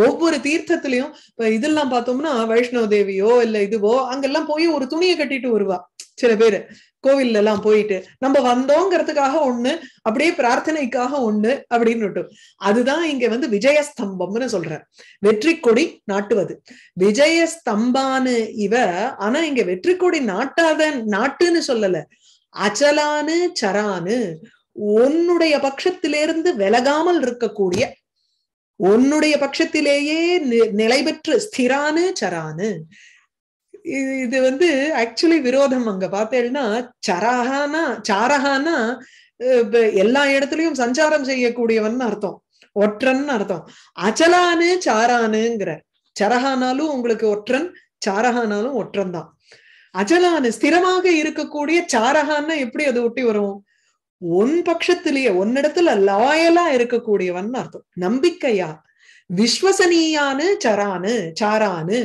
ஒவ்வொரு தீர்த்தத்திலையும் இப்ப இதெல்லாம் பார்த்தோம்னா வைஷ்ணவ தேவியோ இல்ல இதுவோ அங்கெல்லாம் போய் ஒரு துணியை கட்டிட்டு வருவா சில பேர் கோவில்ல எல்லாம் போயிட்டு நம்ம வந்தோங்கிறதுக்காக ஒண்ணு அப்படியே பிரார்த்தனைக்காக ஒண்ணு அப்படின்னு அதுதான் இங்க வந்து விஜயஸ்தம்பம்னு சொல்ற வெற்றி கொடி நாட்டுவது விஜயஸ்தம்பான்னு இவ ஆனா இங்க வெற்றி கொடி நாட்டாத நாட்டுன்னு சொல்லல அச்சலானு சரானு உன்னுடைய பட்சத்திலிருந்து விலகாமல் இருக்கக்கூடிய உன்னுடைய பட்சத்திலேயே நிலை பெற்று ஸ்திரானு சரானு இது வந்து ஆக்சுவலி விரோதம் அங்க பார்த்தேன்னா சரஹானா சாரஹானா எல்லா இடத்துலயும் சஞ்சாரம் செய்யக்கூடியவன் அர்த்தம் ஒற்றன் அர்த்தம் அச்சலானு சாரானுங்கிற சரஹானாலும் உங்களுக்கு ஒற்றன் சாரஹானாலும் ஒற்றன் தான் அச்சலானு ஸ்திரமாக இருக்கக்கூடிய சாரஹான்னா எப்படி அது ஒட்டி வரும் ஒன் பட்சத்திலேயே ஒன்னிடத்துல லாயலா இருக்கக்கூடியவன் அர்த்தம் நம்பிக்கையா விஸ்வசனியானு சரானு சாரானு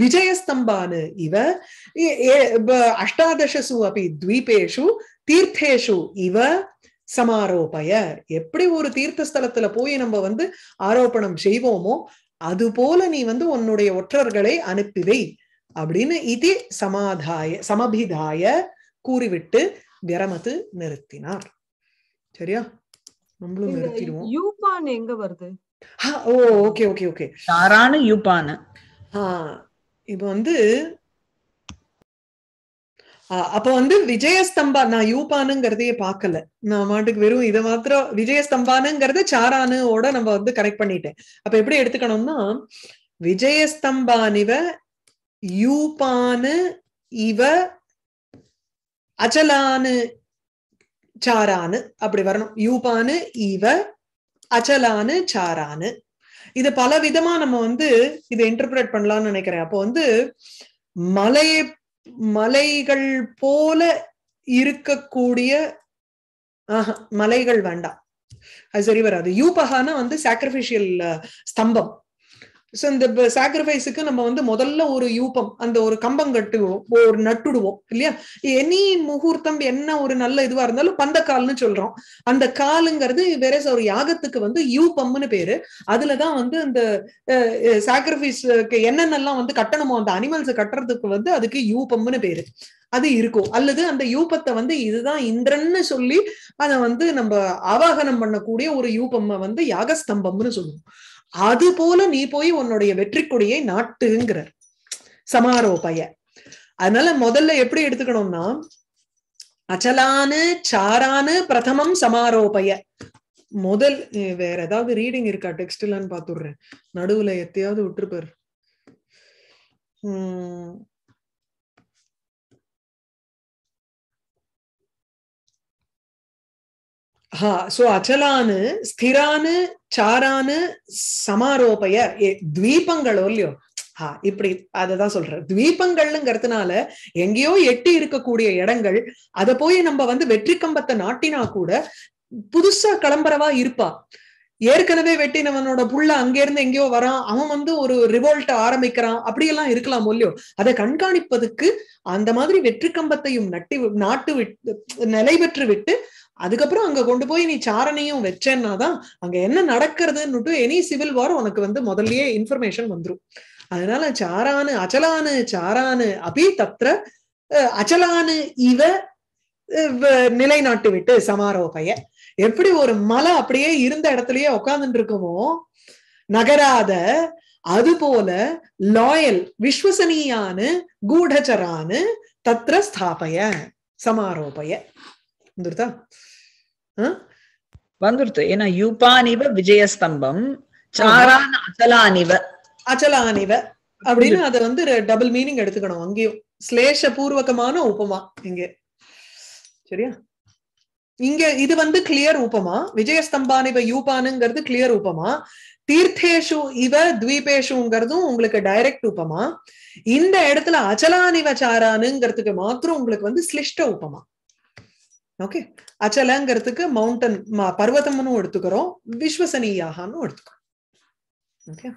विजयस्तम्भान् இவ அஷ்டாதசு அப்படி द्वीपेषु தீர்த்தேஷு இவ சமாரோபய எப்படி ஒரு தீர்த்த ஸ்தலத்துல போய் நம்ம வந்து ஆரோப்பணம் செய்வோமோ அது போல நீ வந்து உன்னுடைய ஒற்றர்களை அனுப்பிவை அப்படின்னு இது சமாதாய சமபிதாய கூறிவிட்டு விரமத்து நிறுத்தினார் சரியா நம்மளும் நிறுத்திடுவோம் யூபான் எங்க வருது ஓ ஓகே ஓகே ஓகே யூபான் ஆஹ் இப்போ வந்து அப்ப வந்து விஜயஸ்தம்பா நான் யூபானுங்கிறதையே பார்க்கல நான் மாட்டுக்கு வெறும் இதை மாத்திரம் விஜயஸ்தம்பானுங்கிறத சாரானுவோட நம்ம வந்து கரெக்ட் பண்ணிட்டேன் அப்ப எப்படி எடுத்துக்கணும்னா விஜயஸ்தம்பானிவ யூபானு இவ அச்சலானு சாரானு அப்படி வரணும் யூபானு இவ அச்சலானு சாரானு இது பல விதமா நம்ம வந்து இதை இன்டர்பிரேட் பண்ணலாம்னு நினைக்கிறேன் அப்போ வந்து மலை மலைகள் போல இருக்கக்கூடிய மலைகள் வேண்டாம் அது சரி வராது யூபகான வந்து சாக்ரிபிஷியல் ஸ்தம்பம் ஸோ இந்த சாக்ரிஃபைஸுக்கு நம்ம வந்து முதல்ல ஒரு யூபம் அந்த ஒரு கம்பம் கட்டுவோம் ஒரு நட்டுடுவோம் இல்லையா எனி முகூர்த்தம் என்ன ஒரு நல்ல இதுவா இருந்தாலும் பந்தக்கால்னு சொல்றோம் அந்த காலுங்கிறது வேற ஒரு யாகத்துக்கு வந்து யூபம்னு பேரு அதுலதான் வந்து அந்த சாக்ரிஃபைஸ்க்கு என்னென்னலாம் வந்து கட்டணுமோ அந்த அனிமல்ஸ் கட்டுறதுக்கு வந்து அதுக்கு யூபம்னு பேரு அது இருக்கும் அல்லது அந்த யூபத்தை வந்து இதுதான் இந்திரன்னு சொல்லி அதை வந்து நம்ம ஆவாகனம் பண்ணக்கூடிய ஒரு யூபம் வந்து யாகஸ்தம்பம்னு சொல்லுவோம் அது போல நீ போய் உன்னுடைய வெற்றி கொடியை நாட்டுங்கிறார் சமாரோபய அதனால முதல்ல எப்படி எடுத்துக்கணும்னா அச்சலானு சாரானு பிரதமம் சமாரோபய முதல் வேற ஏதாவது ரீடிங் இருக்கா டெக்ஸ்ட்லான்னு பாத்துடுறேன் நடுவுல எத்தையாவது விட்டுருப்பாரு உம் ಹಾ சோ அச்சலானு ஸ்திரானு சாரான சமாரோபய துவீபங்களோ இல்லையோ ஹா இப்படி அததான் சொல்றேன் துவீபங்கள்ங்கிறதுனால எங்கேயோ எட்டி இருக்கக்கூடிய இடங்கள் அத போய் நம்ம வந்து வெற்றி கம்பத்தை நாட்டினா கூட புதுசா கிளம்புறவா இருப்பா ஏற்கனவே வெட்டினவனோட புள்ள அங்கிருந்து எங்கேயோ வரான் அவன் வந்து ஒரு ரிவோல்ட்ட ஆரம்பிக்கிறான் அப்படியெல்லாம் இருக்கலாம் இல்லையோ அதை கண்காணிப்பதுக்கு அந்த மாதிரி வெற்றி கம்பத்தையும் நட்டி நாட்டு விட்டு நிலை பெற்று விட்டு அதுக்கப்புறம் அங்க கொண்டு போய் நீ சாரணையும் வச்சேன்னா தான் அங்க என்ன நடக்கிறதுன்னுட்டு எனி சிவில் வார் உனக்கு வந்து முதல்லயே இன்ஃபர்மேஷன் வந்துடும் அதனால சாரானு அச்சலானு சாரானு அபி தத்ர அச்சலானு இவ நிலைநாட்டு விட்டு சமாரோபய எப்படி ஒரு மலை அப்படியே இருந்த இடத்துலயே உட்காந்துட்டு இருக்குமோ நகராத அது போல லாயல் விஸ்வசனியானு கூடச்சரானு தத்ர ஸ்தாபய சமாரோபய வந்துருதா வந்துருது ஏன்னா யூபானிவ விஜயஸ்தம்பம் சாரான் அச்சலானிவ அச்சலானிவ அப்படின்னு அதை வந்து டபுள் மீனிங் எடுத்துக்கணும் அங்கேயும் ஸ்லேஷ பூர்வகமான உபமா இங்க சரியா இங்க இது வந்து கிளியர் உபமா விஜயஸ்தம்பானிவ யூபானுங்கிறது கிளியர் உபமா தீர்த்தேஷு இவ துவீபேஷுங்கிறதும் உங்களுக்கு டைரக்ட் உபமா இந்த இடத்துல அச்சலானிவ சாரானுங்கிறதுக்கு மாத்திரம் உங்களுக்கு வந்து ஸ்லிஷ்ட உபமா ஓகே அச்சலங்கிறதுக்கு மவுண்டன் பர்வதம்னு எடுத்துக்கிறோம் விஸ்வசனீயாகனு எடுத்துக்கிறோம் ஓகே